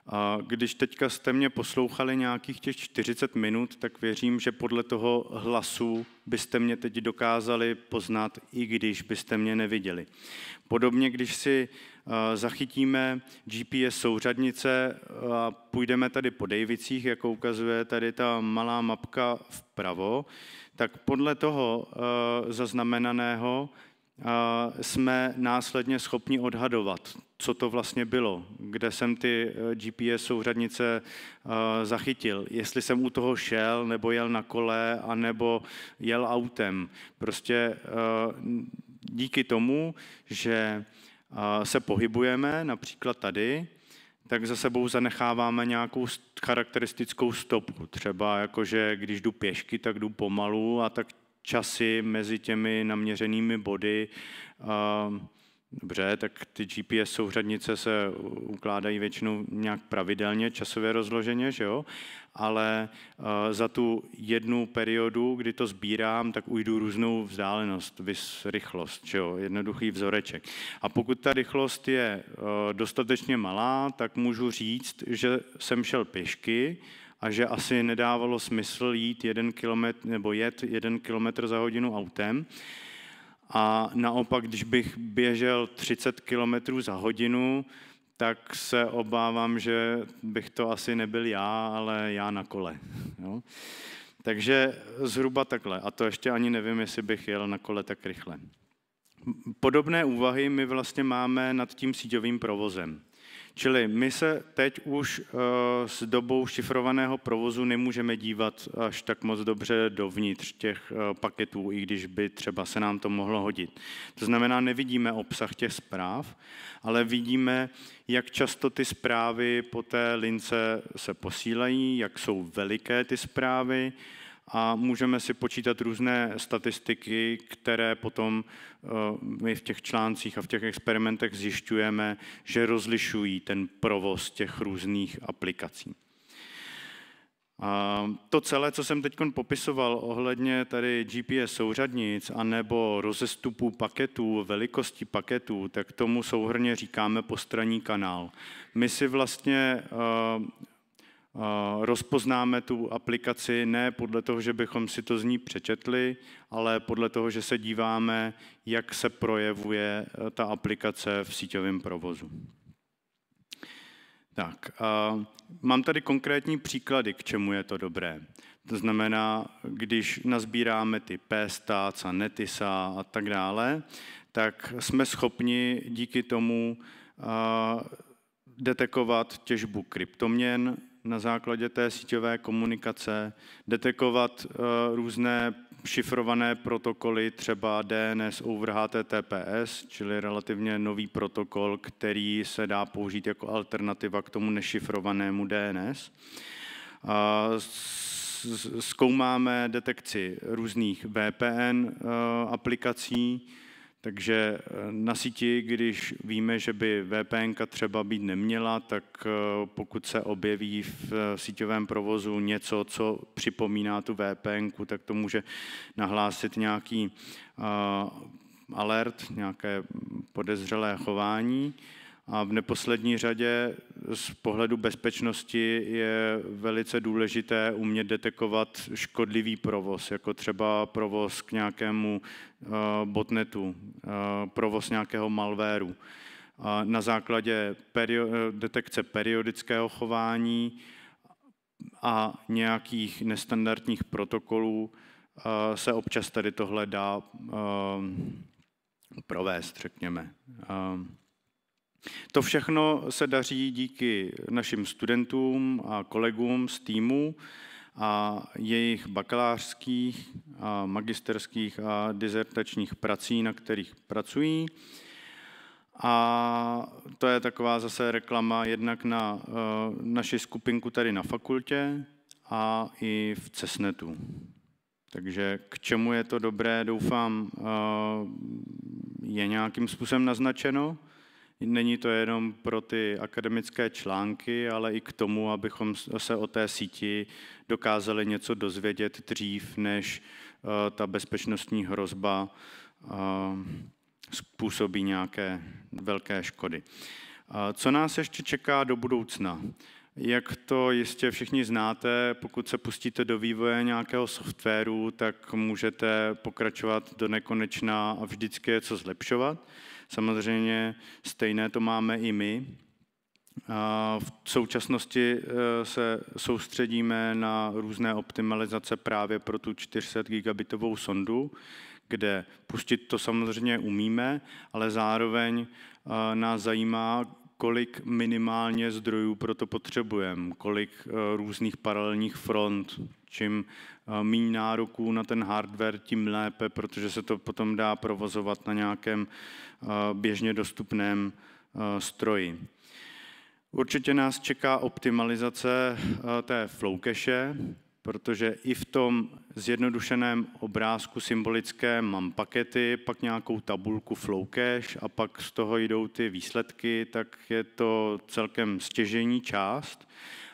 A když teďka jste mě poslouchali nějakých těch 40 minut, tak věřím, že podle toho hlasu byste mě teď dokázali poznat, i když byste mě neviděli. Podobně, když si eh, zachytíme GPS souřadnice a půjdeme tady po Davicích, jako ukazuje tady ta malá mapka vpravo, tak podle toho eh, zaznamenaného jsme následně schopni odhadovat, co to vlastně bylo, kde jsem ty eh, GPS souřadnice eh, zachytil, jestli jsem u toho šel, nebo jel na kole, anebo jel autem. Prostě eh, díky tomu, že se pohybujeme, například tady, tak za sebou zanecháváme nějakou charakteristickou stopu, Třeba jako že když jdu pěšky, tak jdu pomalu a tak časy mezi těmi naměřenými body. Dobře, tak ty GPS souřadnice se ukládají většinou nějak pravidelně, časově rozloženě, že jo? ale za tu jednu periodu, kdy to sbírám, tak ujdu různou vzdálenost, vys rychlost, že jo? jednoduchý vzoreček. A pokud ta rychlost je dostatečně malá, tak můžu říct, že jsem šel pěšky a že asi nedávalo smysl jít jeden kilometr, nebo jet jeden kilometr za hodinu autem. A naopak, když bych běžel 30 kilometrů za hodinu, tak se obávám, že bych to asi nebyl já, ale já na kole. Jo? Takže zhruba takhle. A to ještě ani nevím, jestli bych jel na kole tak rychle. Podobné úvahy my vlastně máme nad tím síťovým provozem. Čili my se teď už eh, s dobou šifrovaného provozu nemůžeme dívat až tak moc dobře dovnitř těch eh, paketů, i když by třeba se nám to mohlo hodit. To znamená, nevidíme obsah těch zpráv, ale vidíme, jak často ty zprávy po té lince se posílají, jak jsou veliké ty zprávy, a můžeme si počítat různé statistiky, které potom eh, my v těch článcích a v těch experimentech zjišťujeme, že rozlišují ten provoz těch různých aplikací. A to celé, co jsem teď popisoval ohledně tady GPS souřadnic a nebo rozestupů paketů, velikosti paketů, tak tomu souhrně říkáme postranní kanál. My si vlastně eh, Eh, rozpoznáme tu aplikaci ne podle toho, že bychom si to z ní přečetli, ale podle toho, že se díváme, jak se projevuje eh, ta aplikace v síťovém provozu. Tak, eh, mám tady konkrétní příklady, k čemu je to dobré. To znamená, když nazbíráme ty PSTAC a NETISA a tak dále, tak jsme schopni díky tomu detekovat těžbu kryptoměn, na základě té síťové komunikace detekovat eh, různé šifrované protokoly, třeba DNS over HTTPS, čili relativně nový protokol, který se dá použít jako alternativa k tomu nešifrovanému DNS. Zkoumáme detekci různých VPN eh, aplikací, takže eh, na síti, když víme, že by VPN třeba být neměla, tak eh, pokud se objeví v eh, síťovém provozu něco, co připomíná tu VPN, tak to může nahlásit nějaký alert, nějaké podezřelé chování. A v neposlední řadě z pohledu bezpečnosti je velice důležité umět detekovat škodlivý provoz, jako třeba provoz k nějakému eh, botnetu, eh, provoz nějakého malvéru. Na základě perio- eh, detekce periodického chování a nějakých nestandardních protokolů se občas tady tohle dá provést, řekněme. To všechno se daří díky našim studentům a kolegům z týmu a jejich bakalářských, a magisterských a dizertačních prací, na kterých pracují. A to je taková zase reklama jednak na e, naši skupinku tady na fakultě a i v Cesnetu. Takže k čemu je to dobré, doufám, e, je nějakým způsobem naznačeno. Není to jenom pro ty akademické články, ale i k tomu, abychom se o té síti dokázali něco dozvědět dřív, než eh, ta bezpečnostní hrozba eh, způsobí nějaké velké škody. Co nás ještě čeká do budoucna? Jak to jistě všichni znáte, pokud se pustíte do vývoje nějakého softwaru, tak můžete pokračovat do nekonečna a vždycky je co zlepšovat. Samozřejmě stejné to máme i my. V současnosti eh, se soustředíme na různé optimalizace právě pro tu 400 gigabitovou sondu, kde pustit to samozřejmě umíme, ale zároveň eh, nás zajímá, kolik minimálně zdrojů pro to potřebujeme, kolik eh, různých paralelních front, čím eh, méně nároků na ten hardware, tím lépe, protože se to potom dá provozovat na nějakém eh, běžně dostupném stroji. Určitě nás čeká optimalizace té flowcache, protože i v tom zjednodušeném obrázku symbolickém mám pakety, pak nějakou tabulku flow cache a pak z toho jdou ty výsledky, tak je to celkem stěžení část.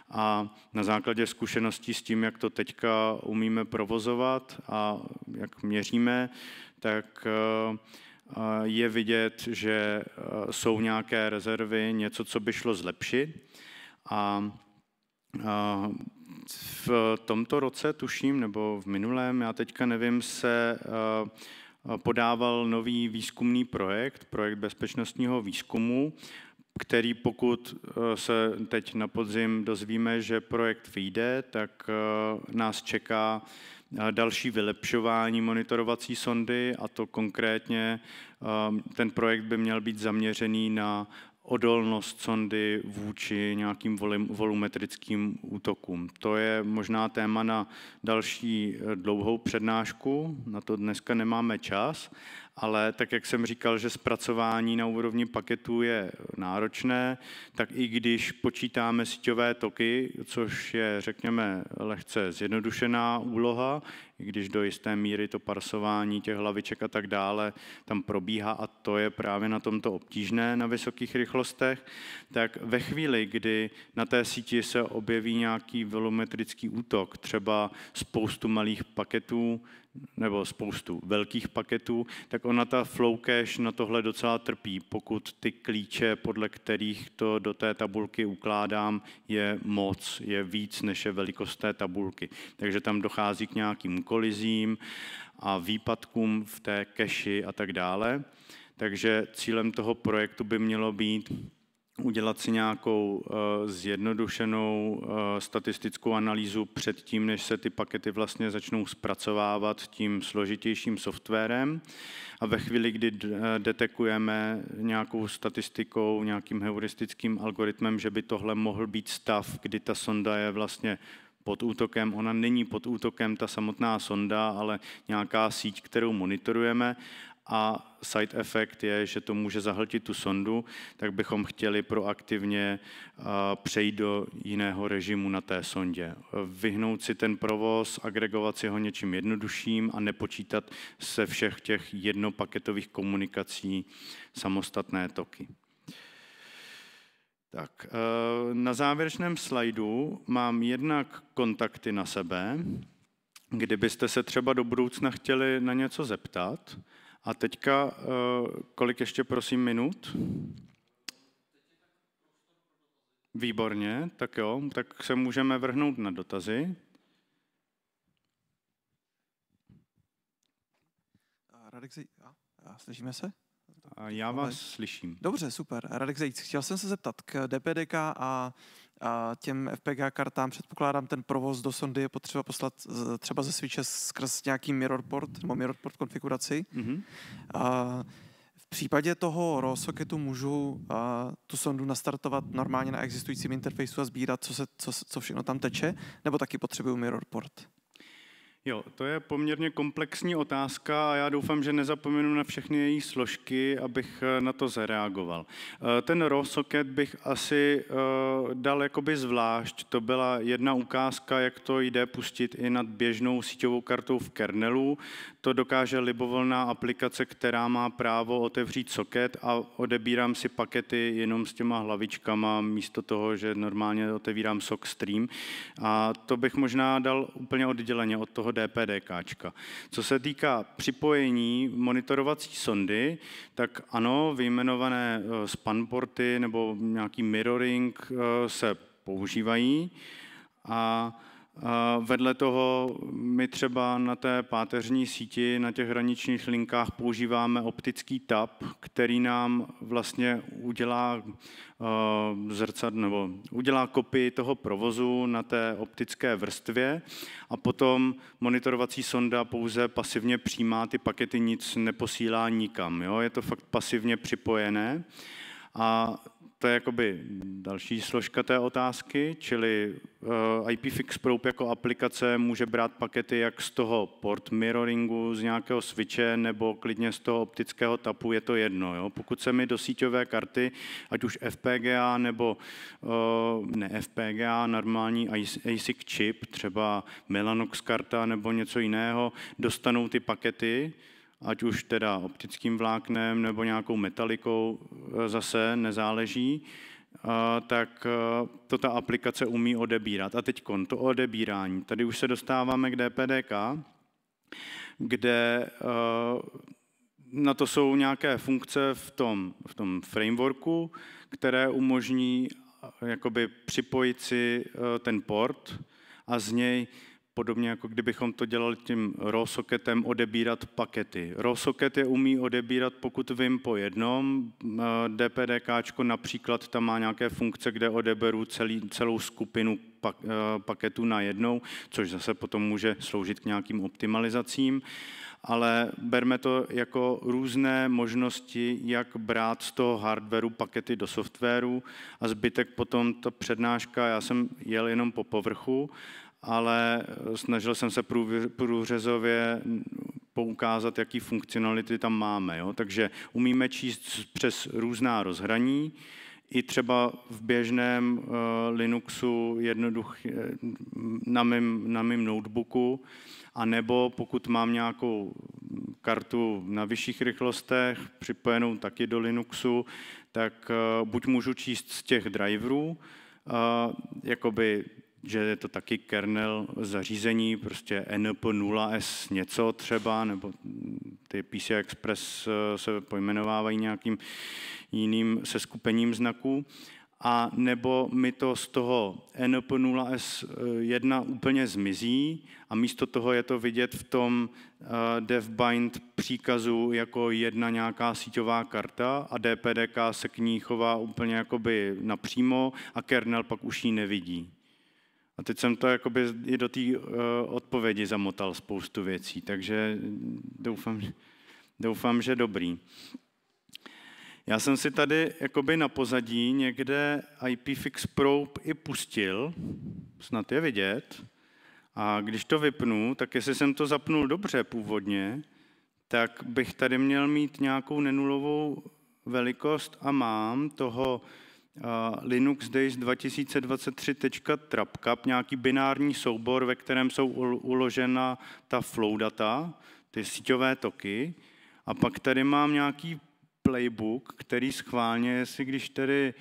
A na základě zkušeností s tím, jak to teďka umíme provozovat a jak měříme, tak eh, je vidět, že eh, jsou nějaké rezervy, něco, co by šlo zlepšit. A v tomto roce, tuším, nebo v minulém, já teďka nevím, se podával nový výzkumný projekt, projekt bezpečnostního výzkumu, který pokud e, se teď na podzim dozvíme, že projekt vyjde, tak e, nás čeká e, další vylepšování monitorovací sondy a to konkrétně ten projekt by měl být zaměřený na odolnost sondy vůči nějakým volumetrickým útokům. To je možná téma na další eh, dlouhou přednášku, na to dneska nemáme čas, ale tak, jak jsem říkal, že zpracování na úrovni paketů je náročné, tak i když počítáme síťové toky, což je, řekněme, lehce zjednodušená úloha, i když do jisté míry to parsování těch hlaviček a tak dále tam probíhá a to je právě na tomto obtížné na vysokých rychlostech, tak ve chvíli, kdy na té síti se objeví nějaký velometrický útok, třeba spoustu malých paketů, nebo spoustu velkých paketů, tak ona ta flow cache na tohle docela trpí, pokud ty klíče, podle kterých to do té tabulky ukládám, je moc, je víc, než je velikost té tabulky. Takže tam dochází k nějakým kolizím a výpadkům v té cache a tak dále. Takže cílem toho projektu by mělo být udělat si nějakou eh, zjednodušenou eh, statistickou analýzu před tím, než se ty pakety vlastně začnou zpracovávat tím složitějším softwarem. A ve chvíli, kdy eh, detekujeme nějakou statistikou, nějakým heuristickým algoritmem, že by tohle mohl být stav, kdy ta sonda je vlastně pod útokem. Ona není pod útokem ta samotná sonda, ale nějaká síť, kterou monitorujeme a side effect je, že to může zahltit tu sondu, tak bychom chtěli proaktivně eh, přejít do jiného režimu na té sondě. Vyhnout si ten provoz, agregovat si ho něčím jednodušším a nepočítat se všech těch jednopaketových komunikací samostatné toky. Tak, eh, na závěrečném slajdu mám jednak kontakty na sebe, kdybyste se třeba do budoucna chtěli na něco zeptat, a teďka, eh, kolik ještě prosím minut? Výborně, tak jo, tak se můžeme vrhnout na dotazy. Radek slyšíme se? Já vás slyším. Dobře, super. Radek Zajíc, chtěl jsem se zeptat k DPDK a těm FPG kartám předpokládám ten provoz do sondy je potřeba poslat třeba ze switche skrz nějaký mirrorport nebo mirrorport konfiguraci. Mm-hmm. A v případě toho raw socketu můžu a, tu sondu nastartovat normálně na existujícím interfejsu a sbírat, co, se, co, co všechno tam teče, nebo taky potřebuju mirrorport? Jo, to je poměrně komplexní otázka a já doufám, že nezapomenu na všechny její složky, abych eh, na to zareagoval. Eh, ten raw socket bych asi eh, dal jakoby zvlášť. To byla jedna ukázka, jak to jde pustit i nad běžnou síťovou kartou v kernelu to dokáže libovolná aplikace, která má právo otevřít soket a odebírám si pakety jenom s těma hlavičkama, místo toho, že normálně otevírám sok stream. A to bych možná dal úplně odděleně od toho DPDKčka. Co se týká připojení monitorovací sondy, tak ano, vyjmenované eh, spanporty nebo nějaký mirroring eh, se používají. A Vedle toho my třeba na té páteřní síti, na těch hraničních linkách používáme optický tab, který nám vlastně udělá eh, zrcad nebo udělá kopii toho provozu na té optické vrstvě a potom monitorovací sonda pouze pasivně přijímá ty pakety, nic neposílá nikam. Jo? Je to fakt pasivně připojené. A to je jakoby další složka té otázky, čili eh, IPfix Probe jako aplikace může brát pakety jak z toho port mirroringu, z nějakého switche nebo klidně z toho optického tapu, je to jedno. Jo? Pokud se mi do síťové karty, ať už FPGA nebo eh, ne FPGA, normální ASIC chip, třeba Melanox karta nebo něco jiného, dostanou ty pakety, ať už teda optickým vláknem nebo nějakou metalikou, eh, zase nezáleží, eh, tak eh, to ta aplikace umí odebírat. A teď to odebírání. Tady už se dostáváme k DPDK, kde na to jsou nějaké funkce v tom, v tom frameworku, které umožní jakoby připojit si ten port a z něj Podobně jako kdybychom to dělali tím raw socketem odebírat pakety. Raw socket je umí odebírat, pokud vím, po jednom. Eh, DPDK například tam má nějaké funkce, kde odeberu celý, celou skupinu pak, eh, paketů na jednou, což zase potom může sloužit k nějakým optimalizacím. Ale berme to jako různé možnosti, jak brát z toho hardwareu pakety do softwaru a zbytek potom ta přednáška, já jsem jel jenom po povrchu ale eh, snažil jsem se průřezově mm, poukázat, jaký funkcionality tam máme. Jo? Takže umíme číst přes různá rozhraní, i třeba v běžném uh, Linuxu jednoduch, eh, na, mém, na mým notebooku, a nebo pokud mám nějakou kartu na vyšších rychlostech, připojenou taky do Linuxu, tak uh, buď můžu číst z těch driverů, uh, jakoby že je to taky kernel zařízení, prostě NP0S něco třeba, nebo ty PC Express eh, se pojmenovávají nějakým jiným seskupením znaků. A nebo mi to z toho NP0S1 eh, úplně zmizí a místo toho je to vidět v tom eh, devbind příkazu jako jedna nějaká síťová karta a DPDK se k ní chová úplně jakoby napřímo a kernel pak už ji nevidí. A teď jsem to jakoby i do té eh, odpovědi zamotal spoustu věcí, takže doufám, doufám, že dobrý. Já jsem si tady jakoby na pozadí někde IPFix Probe i pustil, snad je vidět, a když to vypnu, tak jestli jsem to zapnul dobře původně, tak bych tady měl mít nějakou nenulovou velikost a mám toho Linux Days 2023.trapcap, nějaký binární soubor, ve kterém jsou uložena ta flow data, ty síťové toky. A pak tady mám nějaký playbook, který schválně, jestli když tedy eh,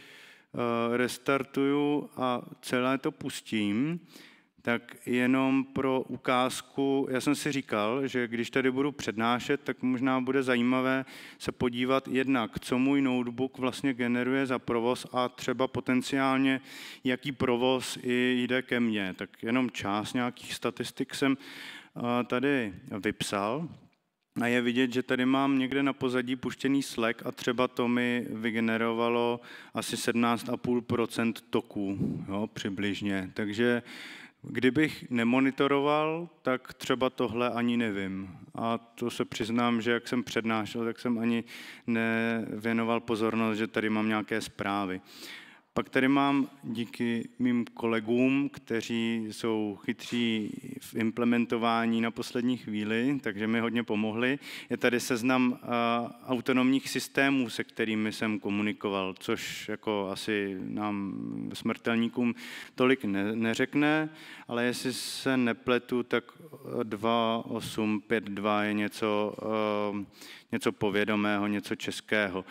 restartuju a celé to pustím, tak jenom pro ukázku, já jsem si říkal, že když tady budu přednášet, tak možná bude zajímavé se podívat jednak, co můj notebook vlastně generuje za provoz a třeba potenciálně, jaký provoz jde ke mně. Tak jenom část nějakých statistik jsem eh, tady vypsal. A je vidět, že tady mám někde na pozadí puštěný Slack a třeba to mi vygenerovalo asi 17,5 toků, jo, přibližně. Takže uh, Kdybych nemonitoroval, tak třeba tohle ani nevím. A to se přiznám, že jak jsem přednášel, tak jsem ani nevěnoval pozornost, že tady mám nějaké zprávy. Pak tady mám díky mým kolegům, kteří jsou chytří v implementování na poslední chvíli, takže mi hodně pomohli. Je tady seznam eh, autonomních systémů, se kterými jsem komunikoval, což jako asi nám smrtelníkům tolik ne- neřekne, ale jestli se nepletu, tak 2852 je něco, eh, něco povědomého, něco českého.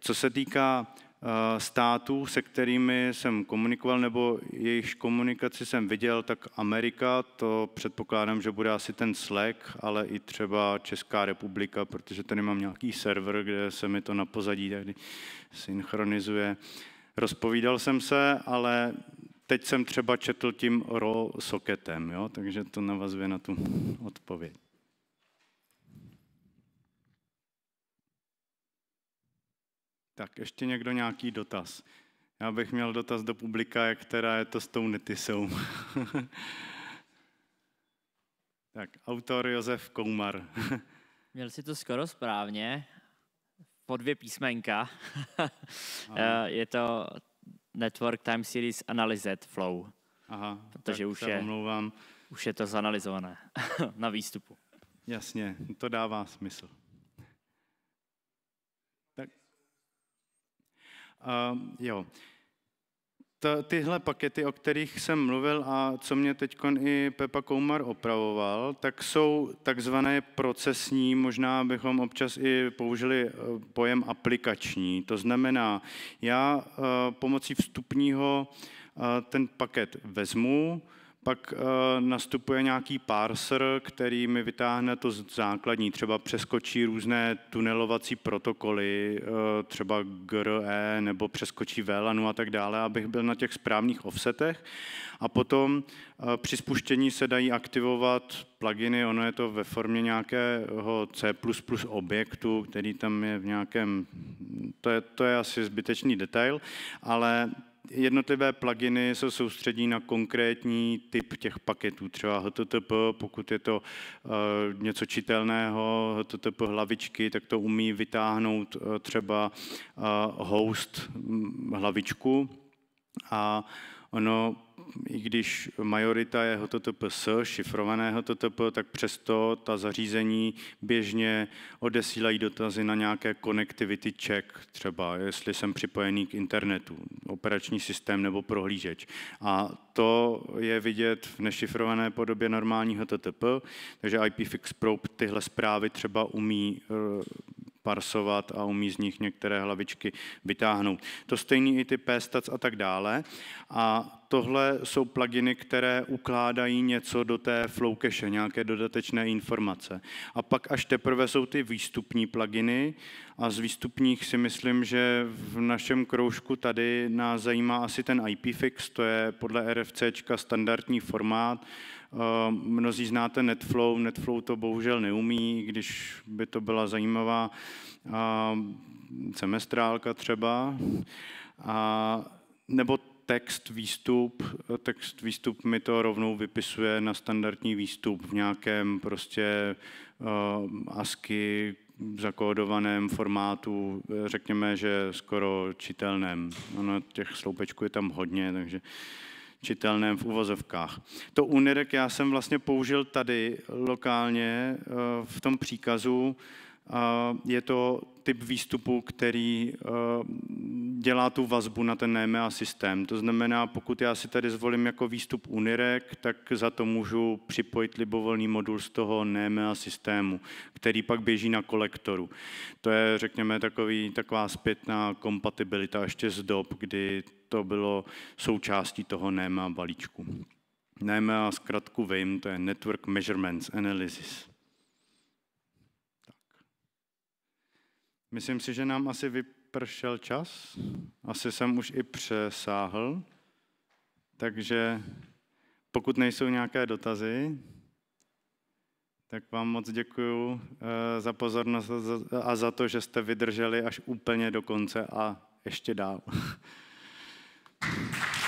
Co se týká Eh, států, se kterými jsem komunikoval, nebo jejich komunikaci jsem viděl, tak Amerika, to předpokládám, že bude asi ten Slack, ale i třeba Česká republika, protože tady mám nějaký server, kde se mi to na pozadí tady synchronizuje. Rozpovídal jsem se, ale teď jsem třeba četl tím RAW socketem, jo? takže to navazuje na tu odpověď. Tak ještě někdo nějaký dotaz? Já bych měl dotaz do publika, jak teda je to s tou netisou. [laughs] tak, autor Josef Koumar. [laughs] měl si to skoro správně, po dvě písmenka. [laughs] Eh, je to Network Time Series Analyzed Flow. Aha, protože už je, omlouvám. už je to zanalizované na výstupu. Jasně, to dává smysl. Uh, jo. Ta, tyhle pakety, o kterých jsem mluvil a co mě teď i Pepa Koumar opravoval, tak jsou takzvané procesní, možná bychom občas i použili eh, pojem aplikační. To znamená, já eh, pomocí vstupního eh, ten paket vezmu, pak eh, nastupuje nějaký parser, který mi vytáhne to základní, třeba přeskočí různé tunelovací protokoly, eh, třeba GRE nebo přeskočí VLANu a tak dále, abych byl na těch správných offsetech. A potom eh, při spuštění se dají aktivovat pluginy, ono je to ve formě nějakého C++ objektu, který tam je v nějakém, to je, to je asi zbytečný detail, ale jednotlivé pluginy se soustředí na konkrétní typ těch paketů, třeba HTTP, pokud je to eh, něco čitelného, HTTP hlavičky, tak to umí vytáhnout eh, třeba eh, host hm, hlavičku a uh, Ono, i když majorita je HTTPS, šifrované HTTP, tak přesto ta zařízení běžně odesílají dotazy na nějaké connectivity check, třeba jestli jsem připojený k internetu, operační systém nebo prohlížeč. A to je vidět v nešifrované podobě normální HTTP, takže IPFix Probe tyhle zprávy třeba umí eh, parsovat a umí z nich některé hlavičky vytáhnout. To stejný i ty pestac a tak dále. A tohle jsou pluginy, které ukládají něco do té flow cache, nějaké dodatečné informace. A pak až teprve jsou ty výstupní pluginy a z výstupních si myslím, že v našem kroužku tady nás zajímá asi ten IPFix, to je podle RFC standardní formát, Eh, mnozí znáte NetFlow, NetFlow to bohužel neumí, když by to byla zajímavá eh, semestrálka třeba. A, nebo text výstup, text výstup mi to rovnou vypisuje na standardní výstup v nějakém prostě uh, ASCII zakódovaném formátu, řekněme, že skoro čitelném. Ono těch sloupečků je tam hodně, takže uh, čitelném v uvozovkách. To unirek já jsem vlastně použil tady lokálně eh, v tom příkazu, je to typ výstupu, který eh, dělá tu vazbu na ten EMEA systém. To znamená, pokud já si tady zvolím jako výstup Unirek, tak za to můžu připojit libovolný modul z toho EMEA systému, který pak běží na kolektoru. To je, řekněme, takový, taková zpětná kompatibilita ještě z dob, kdy to bylo součástí toho NEMA balíčku. NEMA zkrátku vím, to je Network Measurements Analysis. Myslím si, že nám asi vypršel čas. Asi jsem už i přesáhl. Takže pokud nejsou nějaké dotazy, tak vám moc děkuji eh, za pozornost a za to, že jste vydrželi až úplně do konce a ještě dál. [laughs]